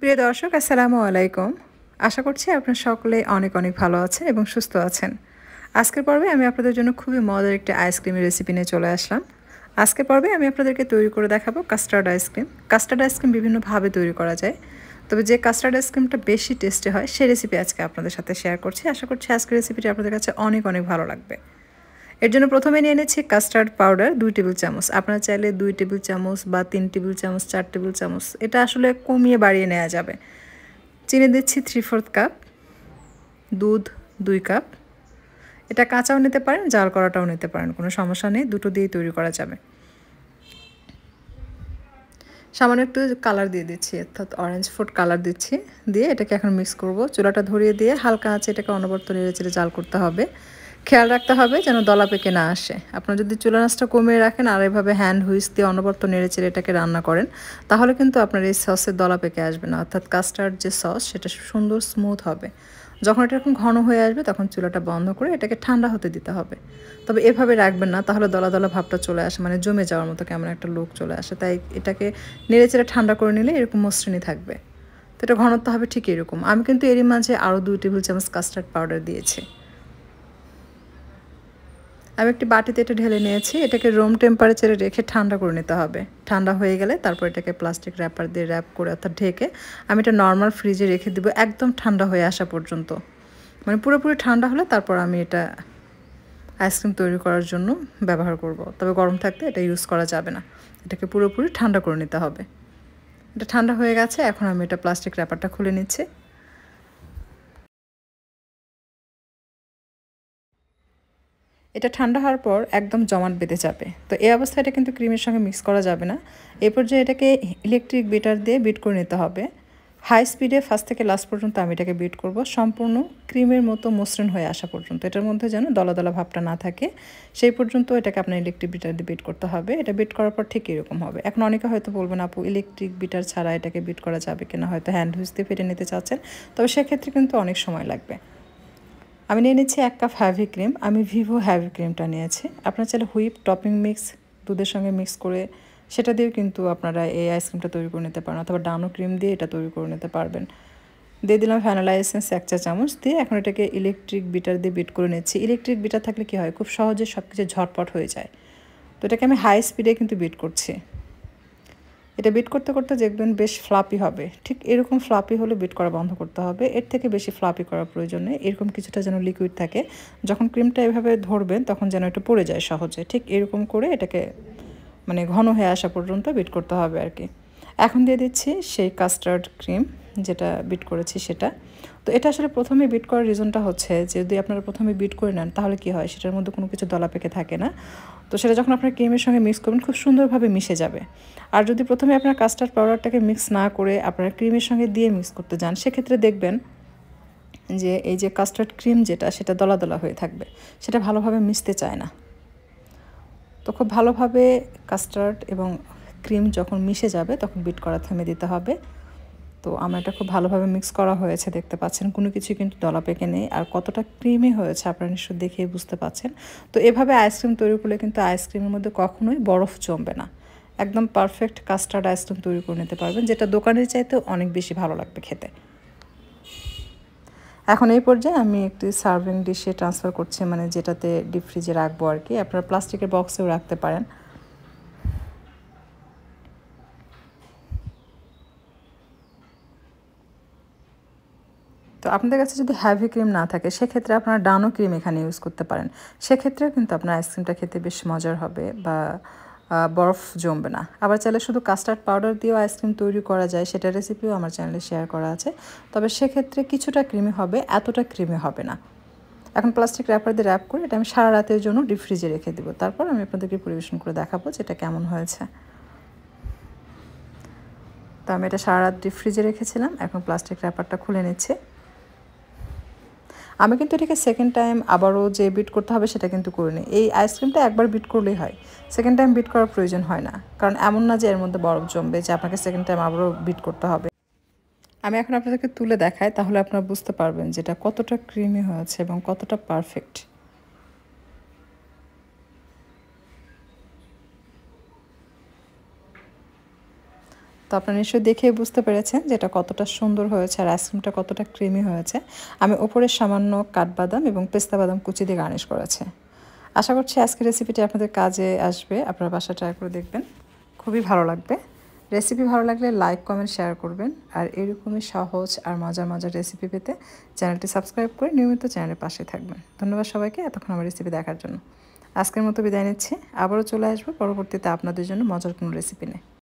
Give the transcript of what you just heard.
প্রিয় দর্শক আসসালামু আলাইকুম আশা করছি আপনারা সকলে অনেক অনেক ভালো আছেন এবং সুস্থ আছেন আজকের পর্বে আমি আপনাদের জন্য খুবই মজার একটা আইসক্রিমের রেসিপি নিয়ে চলে আসলাম আজকের পর্বে আমি আপনাদেরকে তৈরি করে দেখাবো কাস্টার্ড আইসক্রিম কাস্টার্ড আইসক্রিম বিভিন্নভাবে তৈরি করা যায় তবে যে কাস্টার্ড আইসক্রিমটা বেশি টেস্টে হয় সেই রেসিপি আজকে আপনাদের সাথে শেয়ার করছি আশা করছি আজকের রেসিপিটি আপনাদের কাছে অনেক অনেক ভালো লাগবে এর জন্য প্রথমে নিয়ে নিচ্ছি কাস্টার্ড পাউডার দুই টেবিল চামচ আপনারা চাইলে দুই টেবিল চামচ বা তিন টেবিল চামচ চার টেবিল চামচ এটা আসলে কমিয়ে বাড়িয়ে নেওয়া যাবে চিনি দিচ্ছি থ্রি ফোর্থ কাপ দুধ দুই কাপ এটা কাঁচাও নিতে পারেন জাল করাটাও নিতে পারেন কোনো সমস্যা নেই দুটো দিয়েই তৈরি করা যাবে সামান্য একটু কালার দিয়ে দিচ্ছি অর্থাৎ অরেঞ্জ ফুড কালার দিচ্ছি দিয়ে এটাকে এখন মিক্স করব চুলাটা ধরিয়ে দিয়ে হালকা আছে এটাকে অনবর্ত নেড়ে চেড়ে জাল করতে হবে খেয়াল রাখতে হবে যেন দলা পেকে না আসে আপনার যদি চুলা নাচটা কমিয়ে রাখেন আর এভাবে হ্যান্ড হুইস দিয়ে অনবর্ত নেড়েচেড়ে এটাকে রান্না করেন তাহলে কিন্তু আপনার এই সসের দলা পেকে আসবে না অর্থাৎ কাস্টার্ড যে সস সেটা সুন্দর স্মুথ হবে যখন এটা এরকম ঘন হয়ে আসবে তখন চুলাটা বন্ধ করে এটাকে ঠান্ডা হতে দিতে হবে তবে এভাবে রাখবেন না তাহলে দলা দলা ভাবটা চলে আসে মানে জমে যাওয়ার মতো কেমন একটা লোক চলে আসে তাই এটাকে নেড়েচেড়ে ঠান্ডা করে নিলে এরকম মসৃণই থাকবে তো এটা ঘনত্ব হবে ঠিক এরকম আমি কিন্তু এরই মাঝে আরও দুই টেবিল চামচ কাস্টার্ড পাউডার দিয়েছি আমি একটি বাটিতে এটা ঢেলে নিয়েছি এটাকে রুম টেম্পারেচারে রেখে ঠান্ডা করে নিতে হবে ঠান্ডা হয়ে গেলে তারপর এটাকে প্লাস্টিক র্যাপার দিয়ে র্যাপ করে অর্থাৎ ঢেকে আমি এটা নর্মাল ফ্রিজে রেখে দেবো একদম ঠান্ডা হয়ে আসা পর্যন্ত মানে পুরোপুরি ঠান্ডা হলে তারপর আমি এটা আইসক্রিম তৈরি করার জন্য ব্যবহার করব। তবে গরম থাকতে এটা ইউজ করা যাবে না এটাকে পুরোপুরি ঠান্ডা করে নিতে হবে এটা ঠান্ডা হয়ে গেছে এখন আমি এটা প্লাস্টিক র্যাপারটা খুলে নিচ্ছি এটা ঠান্ডা হওয়ার পর একদম জমাট বেঁধে যাবে তো এই অবস্থায় এটা কিন্তু ক্রিমের সঙ্গে মিক্স করা যাবে না এ পর্যায়ে এটাকে ইলেকট্রিক বিটার দিয়ে বিট করে নিতে হবে হাই স্পিডে ফার্স্ট থেকে লাস্ট পর্যন্ত আমি এটাকে বিট করব সম্পূর্ণ ক্রিমের মতো মসৃণ হয়ে আসা পর্যন্ত এটার মধ্যে যেন দলা দলা ভাবটা না থাকে সেই পর্যন্ত এটাকে আপনার ইলেকট্রিক বিটার দিয়ে বিট করতে হবে এটা বিট করার পর ঠিক এরকম হবে এখন অনেকে হয়তো বলবেন আপু ইলেকট্রিক বিটার ছাড়া এটাকে বিট করা যাবে কিনা হয়তো হ্যান্ড হুইস দিয়ে ফেটে নিতে চাচ্ছেন তবে সেক্ষেত্রে কিন্তু অনেক সময় লাগবে আমি নিয়ে নিচ্ছি এক কাপ হ্যাভি ক্রিম আমি ভিভো হ্যাভি ক্রিমটা নিয়েছি আপনার চাইলে হুইপ টপিং মিক্স দুধের সঙ্গে মিক্স করে সেটা দিয়েও কিন্তু আপনারা এই আইসক্রিমটা তৈরি করে নিতে পারেন অথবা ডানো ক্রিম দিয়ে এটা তৈরি করে নিতে পারবেন দিয়ে দিলাম ফ্যানালাইসেন্স এক চা চামচ দিয়ে এখন এটাকে ইলেকট্রিক বিটার দিয়ে বিট করে নিচ্ছি ইলেকট্রিক বিটার থাকলে কি হয় খুব সহজে সব কিছু ঝটপট হয়ে যায় তো এটাকে আমি হাই স্পিডে কিন্তু বিট করছি এটা বিট করতে করতে দেখবেন বেশ ফ্লাপি হবে ঠিক এরকম ফ্লাপি হলে বিট করা বন্ধ করতে হবে এর থেকে বেশি ফ্লাপি করার প্রয়োজন নেই এরকম কিছুটা যেন লিকুইড থাকে যখন ক্রিমটা এভাবে ধরবেন তখন যেন একটু পড়ে যায় সহজে ঠিক এরকম করে এটাকে মানে ঘন হয়ে আসা পর্যন্ত বিট করতে হবে আর কি এখন দিয়ে দিচ্ছি সেই কাস্টার্ড ক্রিম যেটা বিট করেছি সেটা তো এটা আসলে প্রথমে বিট করার রিজনটা হচ্ছে যে যদি আপনারা প্রথমে বিট করে নেন তাহলে কি হয় সেটার মধ্যে কোনো কিছু দলা পেকে থাকে না তো সেটা যখন আপনার ক্রিমের সঙ্গে মিক্স করবেন খুব সুন্দরভাবে মিশে যাবে আর যদি প্রথমে আপনার কাস্টার্ড পাউডারটাকে মিক্স না করে আপনারা ক্রিমের সঙ্গে দিয়ে মিক্স করতে যান সেক্ষেত্রে দেখবেন যে এই যে কাস্টার্ড ক্রিম যেটা সেটা দলা দলা হয়ে থাকবে সেটা ভালোভাবে মিশতে চায় না তো খুব ভালোভাবে কাস্টার্ড এবং ক্রিম যখন মিশে যাবে তখন বিট করা থেমে দিতে হবে তো আমার এটা খুব ভালোভাবে মিক্স করা হয়েছে দেখতে পাচ্ছেন কোনো কিছু কিন্তু দলা পেকে নেই আর কতটা ক্রিমি হয়েছে আপনারা নিশ্চয়ই দেখেই বুঝতে পাচ্ছেন তো এভাবে আইসক্রিম তৈরি করলে কিন্তু আইসক্রিমের মধ্যে কখনোই বরফ জমবে না একদম পারফেক্ট কাস্টার্ড আইসক্রিম তৈরি করে নিতে পারবেন যেটা দোকানের চাইতে অনেক বেশি ভালো লাগবে খেতে এখন এই পর্যায়ে আমি একটি সার্ভিং ডিশে ট্রান্সফার করছি মানে যেটাতে ডিপ ফ্রিজে রাখবো আর কি আপনারা প্লাস্টিকের বক্সেও রাখতে পারেন তো আপনাদের কাছে যদি হ্যাভি ক্রিম না থাকে সেক্ষেত্রে আপনারা ডানো ক্রিম এখানে ইউজ করতে পারেন সেক্ষেত্রেও কিন্তু আপনার আইসক্রিমটা খেতে বেশ মজার হবে বা বরফ জমবে না আবার চাইলে শুধু কাস্টার্ড পাউডার দিয়েও আইসক্রিম তৈরি করা যায় সেটা রেসিপিও আমার চ্যানেলে শেয়ার করা আছে তবে সেক্ষেত্রে কিছুটা ক্রিমি হবে এতটা ক্রিমি হবে না এখন প্লাস্টিক র্যাপার দিয়ে র্যাপ করে এটা আমি সারা রাতের জন্য ডিপ ফ্রিজে রেখে দেবো তারপর আমি আপনাদেরকে পরিবেশন করে দেখাবো যেটা কেমন হয়েছে তো আমি এটা সারা রাত ডিপ ফ্রিজে রেখেছিলাম এখন প্লাস্টিক র্যাপারটা খুলে নিচ্ছে আমি কিন্তু এটাকে সেকেন্ড টাইম আবারও যে বিট করতে হবে সেটা কিন্তু করিনি এই আইসক্রিমটা একবার বিট করলেই হয় সেকেন্ড টাইম বিট করার প্রয়োজন হয় না কারণ এমন না যে এর মধ্যে বরফ জমবে যে আপনাকে সেকেন্ড টাইম আবারও বিট করতে হবে আমি এখন আপনাদেরকে তুলে দেখাই তাহলে আপনারা বুঝতে পারবেন যেটা কতটা ক্রিমি হয়েছে এবং কতটা পারফেক্ট তো আপনারা নিশ্চয়ই দেখে বুঝতে পেরেছেন যেটা কতটা সুন্দর হয়েছে আর আইসক্রিমটা কতটা ক্রিমি হয়েছে আমি ওপরে সামান্য কাঠবাদাম এবং পেস্তা বাদাম কুচি দিয়ে গার্নিশ করেছে আশা করছি আজকের রেসিপিটি আপনাদের কাজে আসবে আপনারা বাসা ট্রাই করে দেখবেন খুবই ভালো লাগবে রেসিপি ভালো লাগলে লাইক কমেন্ট শেয়ার করবেন আর এরকমই সহজ আর মজার মজার রেসিপি পেতে চ্যানেলটি সাবস্ক্রাইব করে নিয়মিত চ্যানেলের পাশে থাকবেন ধন্যবাদ সবাইকে এতক্ষণ আমার রেসিপি দেখার জন্য আজকের মতো বিদায় নিচ্ছি আবারও চলে আসবো পরবর্তীতে আপনাদের জন্য মজার কোনো রেসিপি নেই